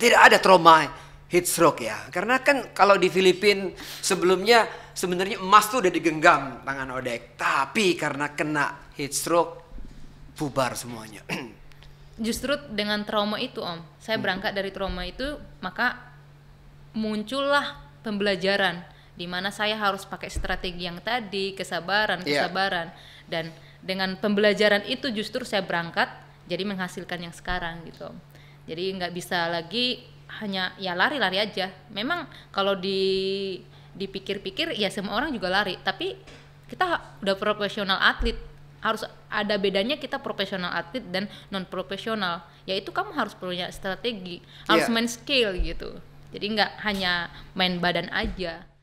Tidak ada trauma heat stroke ya. Karena kan kalau di Filipina sebelumnya sebenarnya emas tuh udah digenggam tangan Odek. Tapi karena kena heat stroke bubar semuanya. Justru dengan trauma itu Om, saya hmm. berangkat dari trauma itu maka muncullah pembelajaran di mana saya harus pakai strategi yang tadi, kesabaran, iya. kesabaran yeah. dan dengan pembelajaran itu justru saya berangkat jadi menghasilkan yang sekarang gitu Om jadi nggak bisa lagi hanya ya lari-lari aja memang kalau di dipikir-pikir ya semua orang juga lari tapi kita udah profesional atlet harus ada bedanya kita profesional atlet dan non profesional yaitu kamu harus punya strategi harus yeah. main skill gitu jadi nggak hanya main badan aja